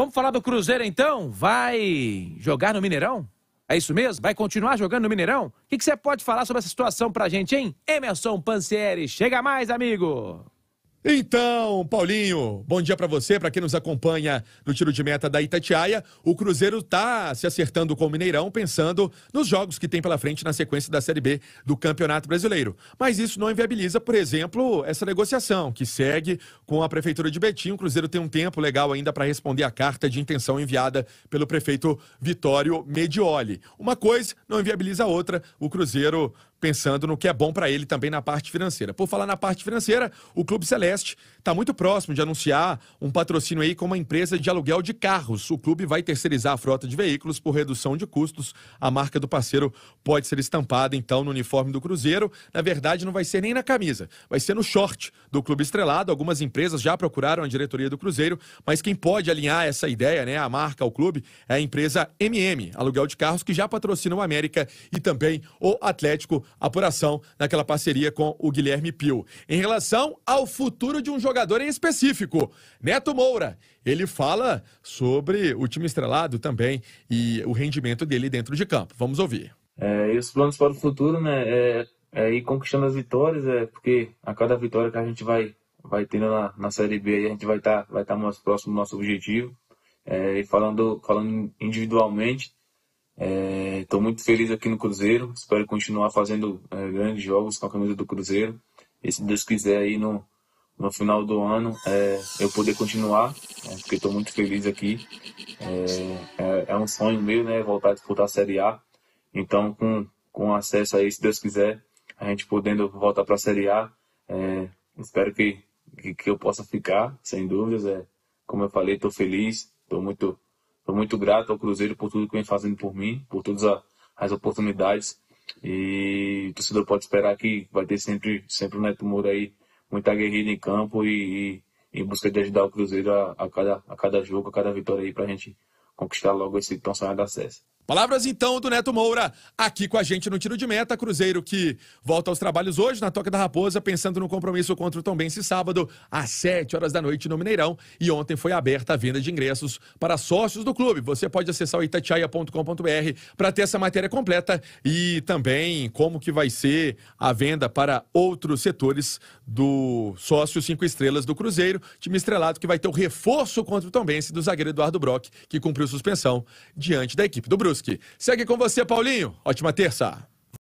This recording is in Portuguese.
Vamos falar do Cruzeiro então? Vai jogar no Mineirão? É isso mesmo? Vai continuar jogando no Mineirão? O que, você pode falar sobre essa situação pra gente, hein? Emerson Pansieri, chega mais, amigo! Então, Paulinho, bom dia para você, para quem nos acompanha no tiro de meta da Itatiaia. O Cruzeiro tá se acertando com o Mineirão, pensando nos jogos que tem pela frente na sequência da Série B do Campeonato Brasileiro. Mas isso não inviabiliza, por exemplo, essa negociação que segue com a prefeitura de Betim. O Cruzeiro tem um tempo legal ainda para responder a carta de intenção enviada pelo prefeito Vitório Medioli. Uma coisa não inviabiliza a outra. O Cruzeiro pensando no que é bom para ele também na parte financeira. Por falar na parte financeira, o clube celeste Leste está muito próximo de anunciar um patrocínio aí com uma empresa de aluguel de carros. O clube vai terceirizar a frota de veículos por redução de custos. A marca do parceiro pode ser estampada, então, no uniforme do Cruzeiro. Na verdade, não vai ser nem na camisa, vai ser no short do clube estrelado. Algumas empresas já procuraram a diretoria do Cruzeiro, mas quem pode alinhar essa ideia, né, a marca ao clube, é a empresa MM, aluguel de carros, que já patrocina o América e também o Atlético Apuração, naquela parceria com o Guilherme Pio. Em relação ao futuro futuro de um jogador em específico. Neto Moura, ele fala sobre o time estrelado também e o rendimento dele dentro de campo. Vamos ouvir. É, e os planos para o futuro, né? É, é ir conquistando as vitórias, é porque a cada vitória que a gente vai vai tendo na, na Série B, a gente vai estar tá, vai tá mais próximo do nosso objetivo. É, e falando, falando individualmente, estou é, muito feliz aqui no Cruzeiro. Espero continuar fazendo é, grandes jogos com a camisa do Cruzeiro. E se Deus quiser, aí no, no final do ano é, eu poder continuar, é, porque estou muito feliz aqui. É, é, é, um sonho meu, né? Voltar a disputar a Série A. Então, com, com acesso aí, se Deus quiser, a gente podendo voltar para a Série A, é, espero que, que, que, eu possa ficar, sem dúvidas. É, como eu falei, estou feliz, estou muito, tô muito grato ao Cruzeiro por tudo que vem fazendo por mim, por todas a, as oportunidades. E o torcedor pode esperar que vai ter sempre, sempre o Neto Moura aí muito aguerrido em campo e, e em busca de ajudar o Cruzeiro a, a, cada, a cada jogo, a cada vitória aí, para a gente conquistar logo esse tão sonhado acesso. Palavras então do Neto Moura, aqui com a gente no Tiro de Meta. Cruzeiro que volta aos trabalhos hoje na Toca da Raposa, pensando no compromisso contra o Tombense sábado, às 7 horas da noite no Mineirão. E ontem foi aberta a venda de ingressos para sócios do clube. Você pode acessar o itatiaia.com.br para ter essa matéria completa e também como que vai ser a venda para outros setores do sócio cinco estrelas do Cruzeiro, time estrelado que vai ter o reforço contra o Tombense do zagueiro Eduardo Brock, que cumpriu suspensão diante da equipe do Brusque. Segue com você, Paulinho. Ótima terça.